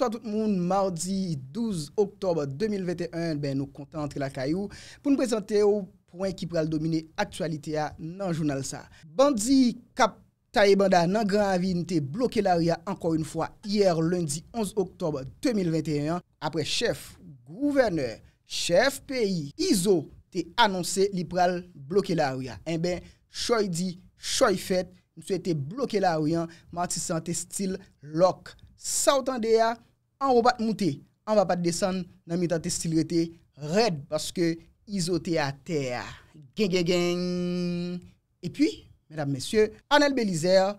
Swa tout moun, mardi 12 oktob 2021, nou kontantre la kayou pou nou prezante ou pouen ki pral domine aktualite ya nan jounal sa. Bandi kap Taye Banda nan Granvi nou te bloke la ou ya anko yon fwa, iyer lundi 11 oktob 2021, apre chef gouverneur, chef peyi, Iso te anonse li pral bloke la ou ya. En eh ben, choy di, choy fet, nou se te bloke la ou ya, marti sante stil lok. Sa ou tan de ya? en va pas monter, on va pas descendre dans mi temps stilité raide parce que isoté à terre. Gang gang Et puis, mesdames messieurs, Anel Belizer,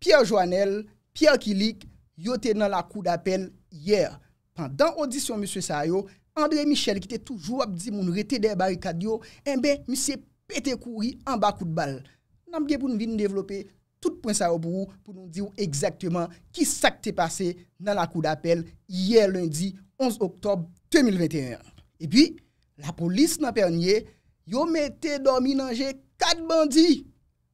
Pierre Joannel, Pierre Kilik, yoté étaient dans la cour d'appel hier. Pendant audition monsieur Sayo, André Michel qui était toujours abdi, moun rete des barricades et eh ben, monsieur pété courir en bas coup de balle. N'a pour nous développer Tout point sa yo bourou pou nou diw eksektman ki sakte pase nan la kou d'apel yè lundi 11 oktob 2021. E pi, la polis nan pernyè yo mette domi nan jè kat bandi.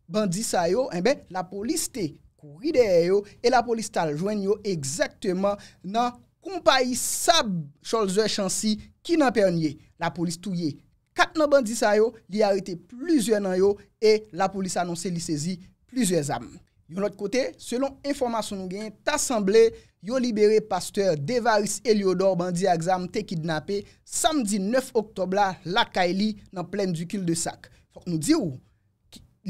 Bandi sa yo, eh enbe, la polis te kou ride yo, e la polis tal jwen yo eksektman nan koumpayi sab cholze chansi ki nan pernyè. La polis touye kat nan bandi sa yo, li a rete pluzye nan yo, e la polis anonsè li sezi plusieurs âm. Yon not kote, selon informasyon nou gen, t'assemble yon libere pasteur Devaris Eliodore bandi a exam, te kidnapé samdi 9 oktob la la kaili nan plen du kil de sak. Fok nou di ou,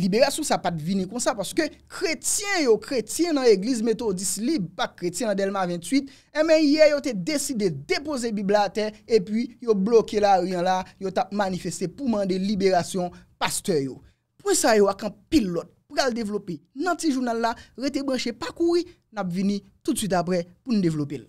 liberasyon sa pa devini kon sa, paske kretien yo, kretien nan eglis meto dislib, pa kretien nan Delmar 28, emen eh ye yo te deside depose bibla a te, epi yo bloke la riyan la, yo tap manifeste pou mande liberasyon pasteur yo. Pwè sa yo ak an pil lot? pou gale devlopi nan ti jounal la, rete bwenshe pakouri, nab vini tout süt apre pou nou devlopil.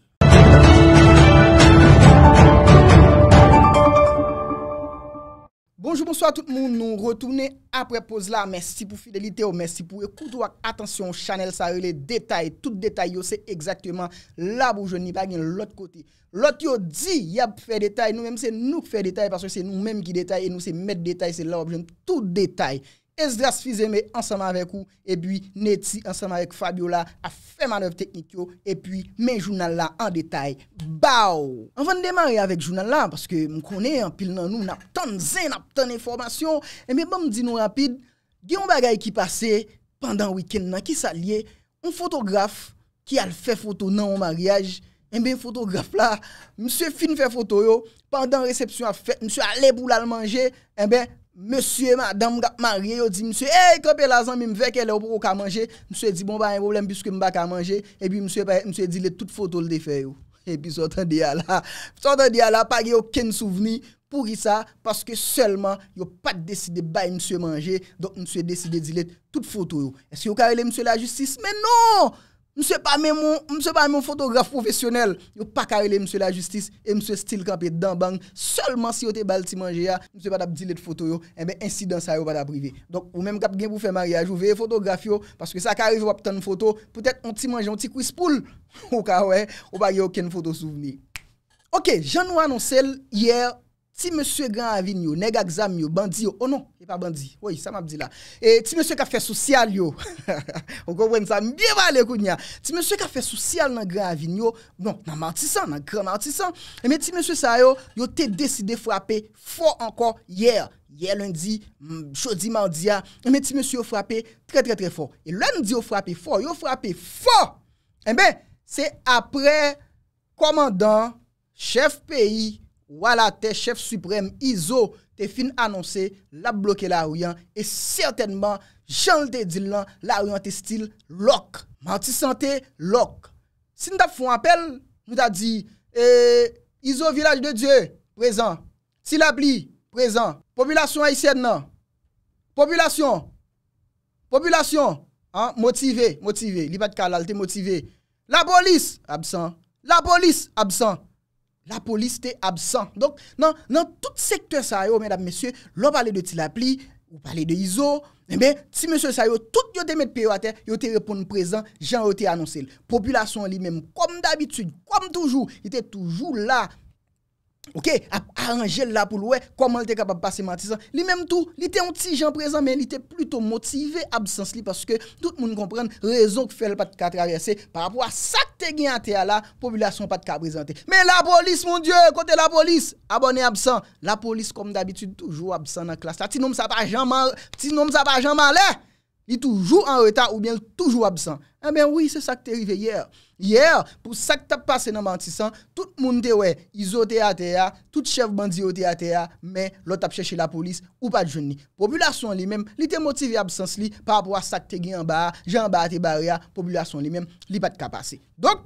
Bonjour, bonsoir tout moun, nou retoune apre pose la, mersi pou fidelite ou oh, mersi pou ekoutou oh, ak, atensyon chanel sa rele, detay, tout detay yo, se ekzaktouman la bou jouni, pagin lot koti. Lot yo di, yab fè detay, nou mèm se nou fè detay, paswen se nou mèm ki detay, nou se met detay, se la wab jouni, tout detay, Esdras Fizeme ansanman vek ou, e bi Neti ansanman vek Fabiola, a fèmanov teknik yo, e pi men jounal la an detay. Baw! An van demare avèk jounal la, paske m konè an pil nan nou, nan ap ton zè, nan ap ton informasyon, e bi bon m di nou rapid, gen yon bagay ki pase, pandan wikend nan ki salye, yon fotograf ki al fè foto nan yon mariage, e bi yon fotograf la, mse fin fè foto yo, pandan resepsyon a fè, mse ale boul al manje, e bi, Monsye, dam mga mariye yo di, monsye, e, kopye la zan mi mveke le ou pou ou ka manje, monsye di, bon ba yon problem biske mba ka manje, e pi monsye di let tout foto l de fe yo. E pi sotan di ala, sotan di ala, pa ge yo ken souveni, pou ki sa, paske selman yo pat deside bay monsye manje, don monsye deside di let tout foto yo. E si yo ka ele monsye la justice, men non! Mse pa mè moun fotografe profesyonel, yo pa karele mse la justis, e mse stil kampè dambang, solman si yo te bal ti manje ya, mse pa dap di let foto yo, e mè insidansay yo pa dap prive. Donk, ou mèm kap gen pou fè mariage, ou veye fotografe yo, paske sa karele wap tan foto, pwetèk on ti manje, on ti kouis poule, ou ka we, ou pa ye okèn foto souveni. Ok, jan nou anonsel, yè, Ti monsye Granavine yo, nega gzam yo, bandi yo, oh non, e pa bandi, woy, sa mabdi la. Ti monsye kafe sosyal yo, on konpwen sa, mbye wale koun ya. Ti monsye kafe sosyal nan Granavine yo, bon, nan martisan, nan granartisan. Eme ti monsye sa yo, yo te deside frape, fò ankon, ye, ye lundi, chodi mandi ya. Eme ti monsye yo frape, tre tre tre fò. E lundi yo frape fò, yo frape fò. Eme, eh se apre, komandan, chef peyi, Wala te chef suprem Iso te fin anonse la bloke la ouyan E certainman jan lte dilan la ouyan te stil lok Man ti sante lok Sin da foun apel, nou da di eh, Iso vilaj de Diyo, prezant Tila pli, prezant Populasyon ayisyen nan Populasyon Populasyon Motive, motive Li bat kalal te motive La polis, absant La polis, absant la polis te absant. Donk nan tout sektor sa yo, men ap mesye, lò pale de tilap li, pale de izo, men eh si mesye sa yo, tout yo te met peyo a te, yo te repon prezant, jan yo te anonsel. Populasyon li men, kom dabitud, kom toujou, ite toujou la. Ok, a anjel la pou loue, koman li te kapab pasi mati san? Li menm tou, li te un ti jan prezan, men li te pluto motive absans li, paske tout moun kompren rezon ki fèl pati katravesse, parapou a sa ki te gyan te ala, populasyon pati kaprizan te. Men la polis, moun die, kote la polis, abone absan. La polis, kom d'abitude, toujou absan nan klas. La ti nom sa pa jan man, ti nom sa pa jan man, leh! Li toujou an reta ou bien toujou absan. E eh ben oui, se sakte rive yer. Yer, pou sakte ap pase nan mantisan, tout moun te we, izote a te ya, tout chev bandi ote a te ya, men, lot ap cheche la polis ou pat joun ni. Populasyon li men, li te motive absans li parapwa sakte gen an ba, gen an ba te baria, populasyon li men, li pat kapase. Dok,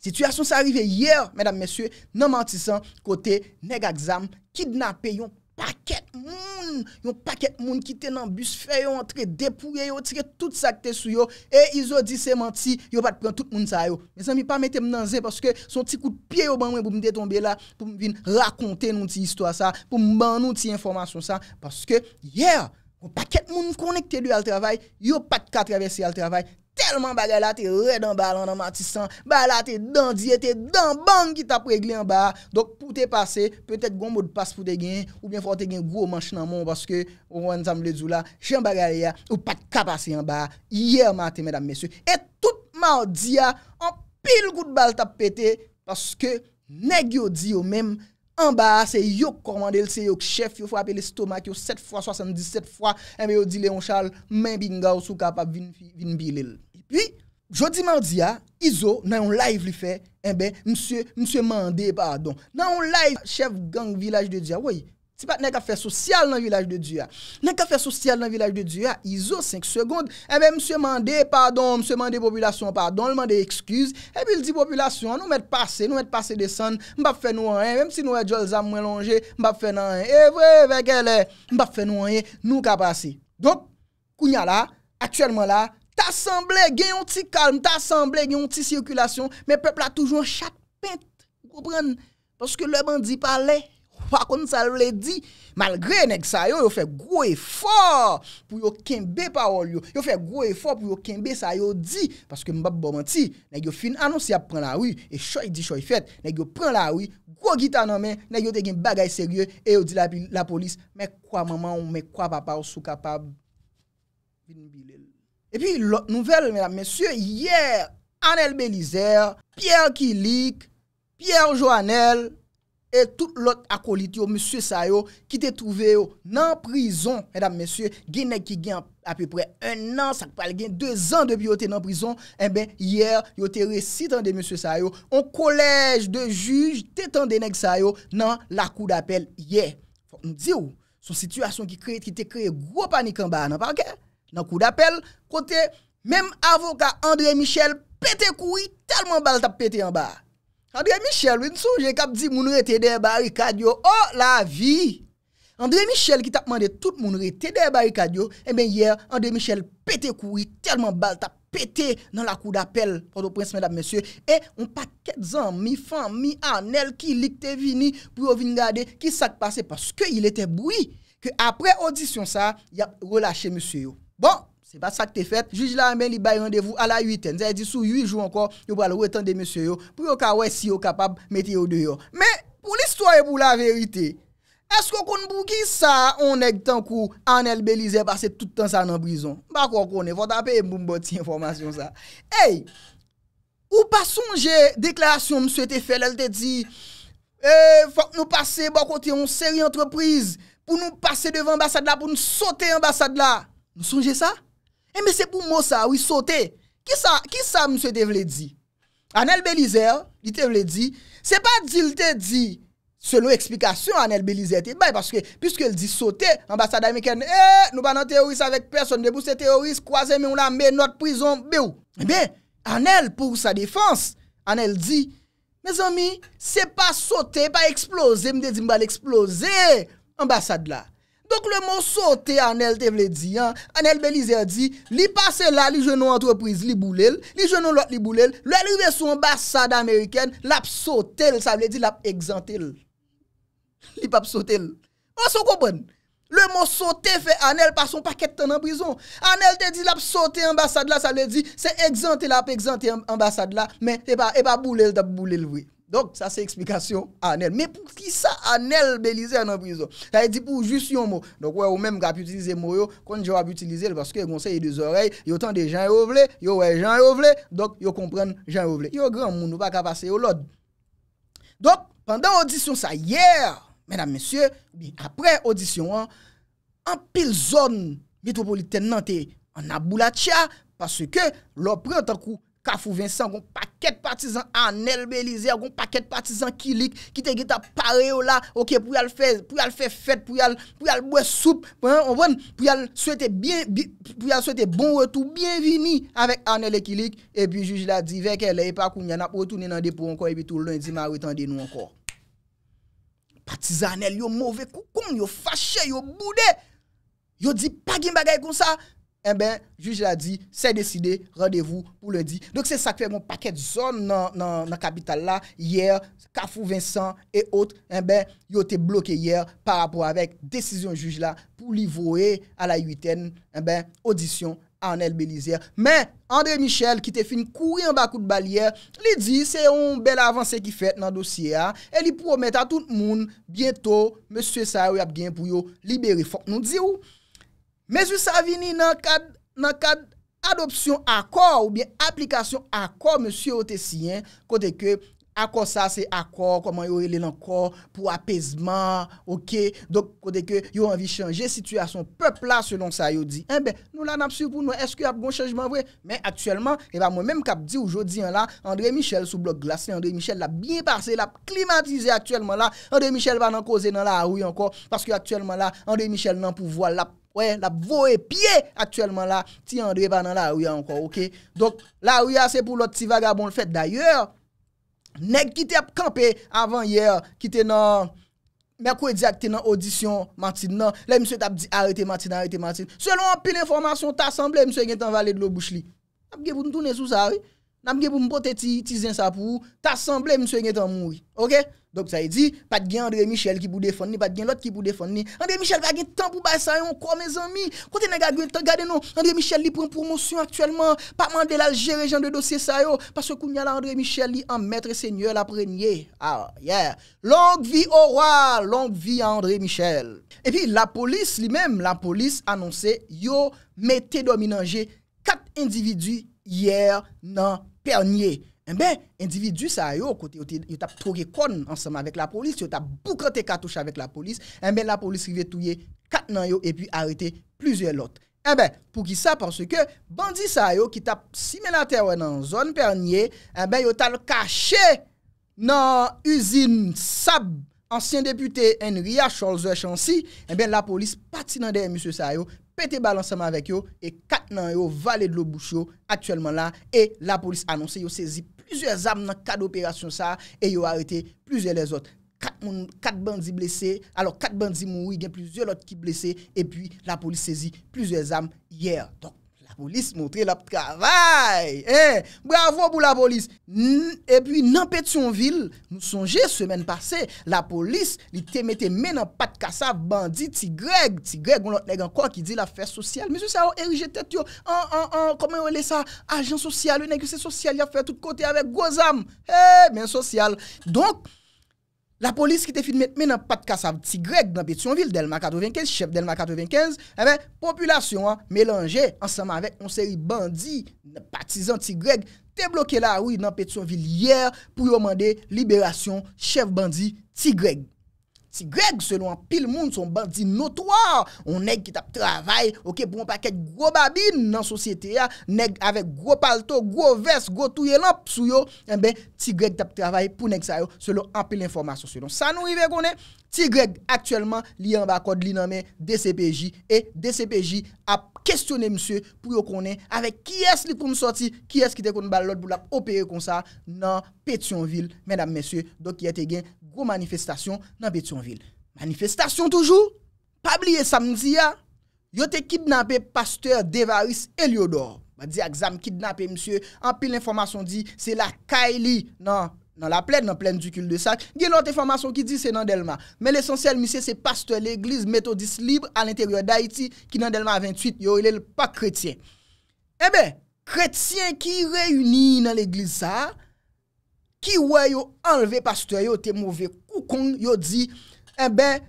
situasyon sa rive yer, menam mesye, nan mantisan, kote neg aksam, kidnapeyon Yon paket moun, yon paket moun ki te nan bus fè yon, tre depouye yon, tre tout sakte sou yon, e izo di seman ti, yon pat pren tout moun sa yon. E zan mi pa mette m nan zè, paske son ti kout piye yon ban mwen pou m de tombe la, pou m vin rakonte nou ti istwa sa, pou m ban nou ti informasyon sa, paske, yeah, yon paket moun konekte li al travay, yon pat katravesi al travay. telman bagay la te red an bal an an matisan, bagay la te dandye, te dambang ki ta pregle an ba, dok pou te pase, petek gombo de pas pou te gen, ou bien fwa te gen gwo manche nan moun, paske, ou an zanm le zou la, chen bagay ya, ou pat kapase an ba, ye amate, medan mesye, et tout ma o diya, an pil gout bal tapete, paske, neg yo di yo mem, an ba se yok koman del, se yok chef, yo fwa apel estomak, yo set fwa, so san di set fwa, eme yo di le on chal, men binga ou sou kapap vin bilil. Pi, jodi mardi ya, Izo nan yon live li fe, eh Mse Mande, pardon. Nan yon live, chef gang village de Diyan, woy, si pat nan kafe sosyal nan village de Diyan. Nan kafe sosyal nan village de Diyan, Izo, 5 seconde, eh Mse Mande, pardon, Mse Mande population, pardon, Mse Mande excuse, Mse eh Mande population, nou met pase, nou met pase desan, mbap fe nou an, mbap fe nou an, mbap fe nou an, nou ka pase. Don, kounya la, aktuellement la, ta asemble gen yon ti kalm, ta asemble gen yon ti sirkulasyon, men pepl a toujoun chapet, goupren, paske lè bandi pale, wakon sa lè di, malgre neg sa yo yo fe gro efor, pou yo kembe pa or yo, yo fe gro efor pou yo kembe sa yo di, paske mbap boman ti, neg yo fin anonsi a pren la wii, e choy di choy fet, neg yo pren la wii, gro gitan anmen, neg yo te gen bagay serye, e yo di la polis, me kwa maman, me kwa papa, ou sou kapab, vin yon bilen, E pi nouvel, mèdame, mèsyè, yè, Anel Belizer, Pierre Kilik, Pierre Joannel, e tout lot akoliti yo, mèsyè sayo, ki te trouve yo nan prizon, mèdame, mèsyè, genèk ki gen apèpèpè, un nan, sakpal gen, deux an depi yo te nan prizon, e eh ben, yè, yo te resitande, mèsyè sayo, on kolèj de juj, te tendenek sayo, nan lakou d'apel, yè. Mèdame, mèsyè, sou situasyon ki te kreye, ki te kreye, gwo panik anba, nan, parke? Nan kou d'apel, kote, mem avoka André Michel pète koui, telman bal tap pète yon ba. André Michel, wensou, jè kap di mounre tè dè bari kadyo, oh la vi! André Michel ki tap mande tout mounre tè dè bari kadyo, e men yè, André Michel pète koui, telman bal tap pète nan la kou d'apel, pote prins mèdap mèsyè, e, on pa ket zan mi fan, mi anel, ki lik te vini, pou yo vini gade, ki sak pase, paske il etè boui, ke apre audisyon sa, yap relache mèsyè yo. Bon, se ba sa ki te fet, juj la amen li bay randevou a la 8en. Zay di sou 8 jou ankon, yo balo ou etan de monsiyo yo, pou yo ka wè si yo kapab meti yo deyo. Men, pou l'istoye pou la verite, esko kon bou ki sa, on neg tan kou, an el belize basse toutan sa nan brison. Bako kon, fote apè mboum bote si informasyon sa. Ey, ou pason je deklarasyon mswe te fel, el eh, te di, fote nou pase bakote yon seri entreprise, pou nou pase devan ambasade la, pou nou sote ambasade la. Mou sonje sa? Eme se pou mou sa ou i sote. Ki sa moun se te vle di? Anel Belizer, li te vle di, se pa dil te di. Se nou eksplikasyon Anel Belizer, te bay. Paske, piske li di sote, ambasada mi ken, e, eh, nou ban nan teoris avek person debou se teoris, kwa se mi ou la me not prizon, be ou? Ebe, eh Anel pou sa defans, Anel di, me zomi, se pa sote, pa eksplose, mou de di mbal eksplose, ambasada la. Donk le moun sote anel te vle di an, anel belize a di, li pase la li jenon antreprise, li boulel, li jenon lot li boulel, le li ve sou ambassade Ameriken, lap sote l, sa vle di lap egzante l. Li pap sote l, an son koubon, le moun sote fe anel pa son paket tan an prison, anel te di lap sote ambassade la, sa vle di se egzante l ap egzante ambassade la, men e pa boulel tap boulel vwe. Donk, sa se eksplikasyon anel. Me pou ki sa anel belize anan prizo? Sa e di pou jis yon mou. Donk, wè ou mèm ga ap utilize mou yo. Konn jwa ap utilize l vaskè yon konsey yon zorey. Yon tan de jan yon vle, yon wè jan yon vle. Donk, yon kompren jan yon vle. Yon gran moun nou ba kapase yon lod. Donk, pandan audisyon sa yè, mèdam mèsyè, apre audisyon an, an pil zon, bitopoli ten nante, an abou la tia, paswe ke, lò prentan kou kafou vinsan kon pa Ket patizan Anel Belize, agon pa ket patizan Kilik, ki te gita pare yo la, ok, pou yal fè fèt, pou yal bwè soup, pou yal souwete bon wè tou, bienvini, avèk Anel Kilik, epi juj la di, vekè lè, epa kou nyanap, wè tou ninan depo anko, epi tou lundi ma wè tende nou anko. Patizan Anel, yo mwove kou, koum yo fache, yo bwode, yo di pagin bagay kon sa, en eh ben, juj la di, se deside, radevou pou le di. Dok se sak fe moun paket zon nan kapital la, yer, Kafou Vincent e ot, en ben, yo te bloke yer, pa rapor avek, desizyon juj la, pou li voe a la 8en, en ben, odisyon a Anel Belizier. Men, André Michel, ki te fin kouri an bakout bal yer, li di, se yon bel avanse ki fet nan dosye a, e li pou omet a tout moun, bientou, M. Saroui Abgen pou yo liberi. Fok nou di ou? Me sou sa vini nan kad Adoption akor ou bien Aplikasyon akor, monsye o tesiyen Kote ke, akor sa se akor Koman yo ele nan kor Pou apesman, ok Dok kote ke, yo anvi chanje Situasyon pep la, selon sa yo di En eh ben, nou la nan apse pou nou, eske ap gon chanjman vwe Men, atyelman, e eh ba mwen menm kap di Ojo di an la, André Michel sou blok glas André Michel la bien pase, la klimatize Atyelman la, André Michel va nan kose Nan la aoui ankor, paske atyelman la André Michel nan pou voal la Wè, dap vowe piye aktuellement la ti yandwe pa nan la ouya anko, ok? Dok, la ouya se pou lot ti vagabon l'fèt. D'ayèr, neg ki te ap kampe avan yèr, ki te nan, mè kwe di ak te nan audisyon martin nan. Lè, msè tap di, arete martin, arete martin. Selon api l'informasyon, ta asamble msè gen tan valè d'lo bouch li. Nam ge pou nou toune sou sa, wè? Nam ge pou mpote ti zin sa pou, ta asamble msè gen tan moui, ok? Dok zaye di, pat gen André Michel ki pou defon ni, pat gen lot ki pou defon ni. André Michel va gen tan pou bay sa yo, kwa mè zanmi. Kwa te nè gagwèl tan gade nou, André Michel li pren promosyon aktwèlman, pa mandèl al jere jan de dosye sa yo, pa se kou nye la André Michel li an mètre sènyèl aprenye. Ah, yeah. Long vi orwa, long vi André Michel. E pi la polis li mèm, la polis anonsè, yo mè te dominanje kat individu yèr nan pernyè. En eh ben, individu sa yo, kote yo tap troge kon ansama vek la polis, yo tap boukote katouche vek la polis, en eh ben la polis rive touye kat nan yo epi arete plizye lot. En eh ben, pou ki sa, panse ke bandi sa yo ki tap simenaterwe nan zon pernye, en ben yo tal kache nan uzin sab. Ansyen depute Enria Cholze Chansi, e eh ben la polis pati nan den yon misyo sa yo, pete balansama avèk yo, e kat nan yo valèd lo bouch yo, atyèlman la, e la polis anonsè yo sezi plizye zam nan kad operasyon sa, e yo arete plizye les ot, kat bandzi blese, alò kat bandzi mou yon plizye lot ki blese, e pi la polis sezi plizye zam yèr, donk. Polis mwotre la pou travay. Eh, bravo pou la polis. E pi, nan Petionville, nou sonje, semen pase, la polis li te mette men an pat kasa bandi tigreg. Tigreg, nou lòt neg an kwa ki di la fèr sosyal. Mè sou sa ou erige tèt yo? An, an, an, koman yo lè sa? Ajen sosyal, ou neg ese sosyal, ya fèr tout kote avèk gozam. Eh, men sosyal. Donk, La polis ki te filmet men nan pat kasav tigreg nan Petionville, Delma 95, chef Delma 95, e eh men, populasyon an, melanje, ansanman vek, on seri bandi, nan patizan tigreg, te bloke la ou y nan Petionville yer pou yo mande, liberasyon, chef bandi, tigreg. Si Greg selon an pil moun son bandi notwa, ou neg ki tap travay, ou ke pou an pa kek go babi nan sosyete ya, neg avek go palto, go ves, go touye lop sou yo, eh enbe, si Greg tap travay pou neg sa yo selon an pil informasyon selon. San nou i ve konen? Si Greg aktuelman li an bakod li nanmen DCPJ e DCPJ, a kestyonne msye pou yo konen avèk ki es li kon soti, ki es ki te kon balot boulap opere kon sa nan Petionville, menam msye, do ki yate gen gwo manifestasyon nan Petionville. Manifestasyon toujou, pabliye samdi ya, yo te kidnapè Pasteur Devaris Eliodore, ma di a gzam kidnapè msye, anpil l'informasyon di, se la Kylie nan Petionville, nan la plèd nan plèd du kül de sak. Gye nan te formasyon ki di se nan delman. Men l'esensyel misye se pastor l'Eglise metodis libre an l'interyo d'Haïti ki nan delman 28 yo ilèl pa kretien. Ebe, eh kretien ki reyuni nan l'Eglise sa ki wè yo enleve pastor yo te mouve koukong yo di ebe eh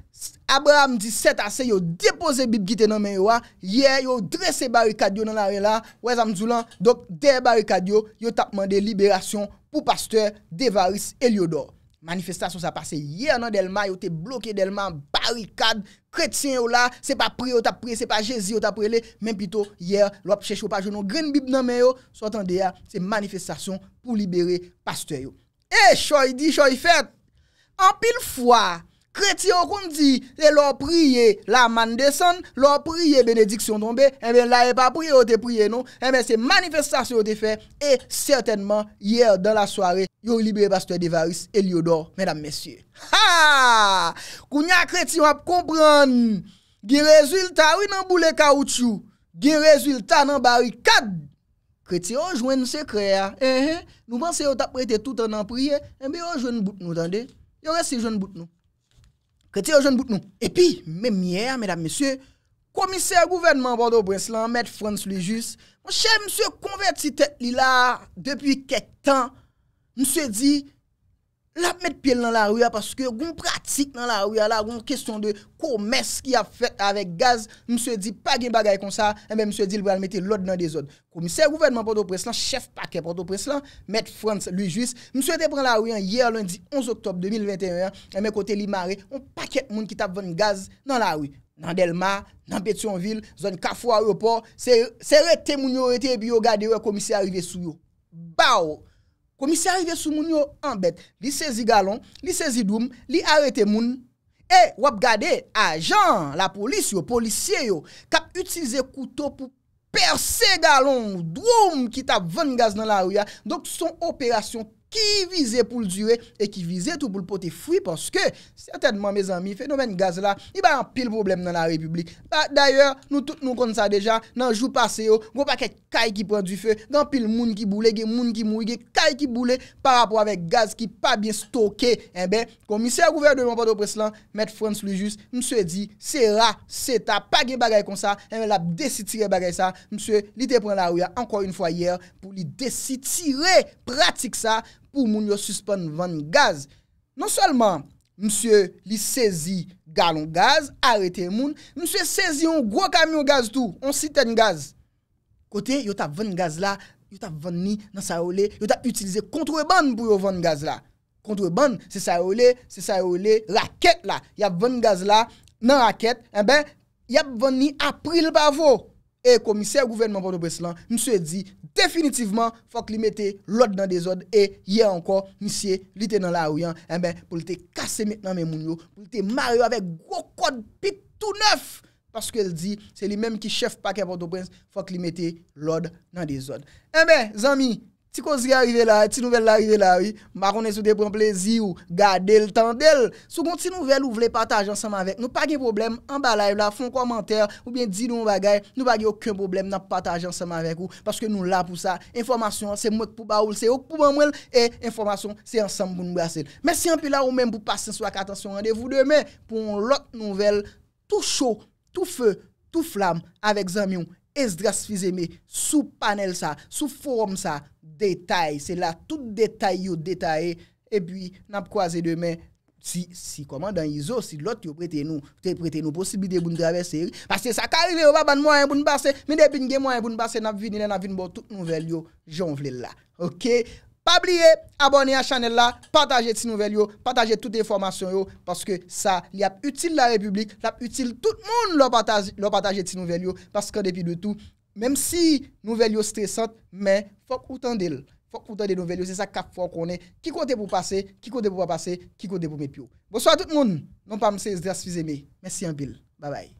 Abraham 17 a se yo depoze bib ki te nomen yo a, ye yo dre se barikad yo nan la re la, wèz amzou lan, dok de barikad yo, yo tapman de liberasyon pou pasteur, devaris Eliodore. Manifestasyon sa pase ye nan delman, yo te blokye delman, barikad, kretien yo la, se pa pre yo ta pre, se pa jezi yo ta pre le, men pito, ye, lop chechou pa jo nan gren bib nomen yo, sotan de ya, se manifestasyon pou liberer pasteur yo. E, shoy di, shoy fet, an pil fwa, Kreti yo kon di, e lor priye la mandesan, lor priye benediksyon tonbe, enbe eh lare pa priye, o te priye nou, eh enbe se manifestasyon o te fe, e certainman, yer dan la soare, yo libere pastor Devaris, Eliodor, menam mesye. Ha! Koun ya kreti yo ap kompran, girez ul ta winen boule kaoutchou, girez ul ta nan bari kad! Kreti yo jwen se kre ya, eh, nou manse yo ta prete toutan nan priye, enbe yo jwen bout nou tande, yo resi jwen bout nou. Kete yo joun bout nou. Epi, mè miè, mèdame, mèsyè, komisè gouvernement Bordeaux-Breslan, mèd Frans Lujus, mè chè mèsyè konvertite li la, depi ket tan, mèsyè di... la met pyele nan la rouya, paske goun pratik nan la rouya, eh la goun kestyon eh de kou mes ki a fèk avek gaz, mswe di pagin bagay kon sa, e me mswe di lwè an mette lwè nan de zon. Komise, gouverment porto pres lan, chef pakè porto pres lan, met Frans, lwi juis, mswe te pren la rouya yè, loun di 11 oktob 2021, e me kote li mare, on pakè moun ki tap vèn gaz nan la rouya. Nan Delmar, nan Petionville, zon Kafoua, nan Delmar, nan Petionville, se re temouni ou re te, e bi yo gade yo, komise arive sou yo. Komisi arive sou moun yo anbet, li sezi galon, li sezi drum, li arete moun, e wap gade ajan, la polis yo, polisye yo, kap utize koutou pou perse galon, drum ki tap ven gaz nan la ouya, donk son operasyon pati. Ki vize pou l'dure, e ki vize tou pou l'pote fri, poske, certainman, me zanmi, fenomen gaz la, i ba yon pil problem nan la republik. Ba, d'ayor, nou tout nou kon sa deja, nan jou pase yo, gwo pa kek kay ki pren du fe, gan pil moun ki boule, ge moun ki mou, ge kay ki boule, pa rapor avek gaz ki pa bin stoke, enbe, komisèr gouverne moun pato preslan, met Frans Lujus, mse di, se ra, se ta, pa gen bagay kon sa, enbe la desitire bagay sa, mse, li te pren la ouya, anko yon fwa yer, pou li desitire, pratik pou moun yo suspon van gaz. Non salman, msye li sezi galon gaz, arete moun, msye sezi yon gwo kamyon gaz tou, yon siten gaz. Kote, yon ta van gaz la, yon ta van ni nan sa ole, yon ta utilize kontreban pou yon van gaz la. Kontreban, se sa ole, se sa ole, raket la, yon van gaz la, nan raket, en eh ben, yon van ni april bavo. E komisye gouvenman Port-au-Breslan, msye di, definitivman, fok li mette lode nan dezode, e ye ankon, msye, li te nan la ouyan, e mbe, pou li te kase metnan men moun yo, pou li te maryo avek gokod pitou nef, paske el di, se li menm ki chef pake Port-au-Breslan, fok li mette lode nan dezode. E eh mbe, zami, Ti konzri arive la, ti nouvel la arive la, oui. Marounen sou de pran plezi, ou. Gade l tan del. Sou kon ti nouvel ou vle pataj ansam avek. Nou pa gen problem, an ba live la, fon komenter, ou bien di nou bagay. Nou pa gen okun problem nan pataj ansam avek, ou. Paske nou la pou sa. Informasyon se mwek pou ba oul, se ok pou ba mwel. E, informasyon se ansam pou nou brase. Mèsi an pi la ou mèm pou pasen sou ak atasyon. Rendez-vous demè pou lot nouvel. Tou chou, tou fe, tou flam. Avek zamyon. Es dras fizeme. Sou panel sa. Sou forum sa. Detay, se la tout detay yo detaye, e pi nap kwaze demen, si, si, koman dan yi zo, si lot yo prete nou, te prete nou posibide bon travese yi, pase sa karile yo baban mwenye bon base, mwenye pingye mwenye bon base, nap vinile nap vin bo tout nouvel yo, janvle la, ok? Pabliye, abone a chanel la, pataje ti nouvel yo, pataje tout e formasyon yo, paske sa li ap utile la republik, li ap utile tout moun lopataje ti nouvel yo, paske depi de tout, Mem si nouvel yo stresant, men fok ou tan del. Fok ou tan del nouvel yo. Se sa kap fok konen, ki kote pou pase, ki kote pou pa pase, ki kote pou me pyo. Boso a tout moun. Non pa mse, zda sfi zeme. Mese yon bil. Ba bay.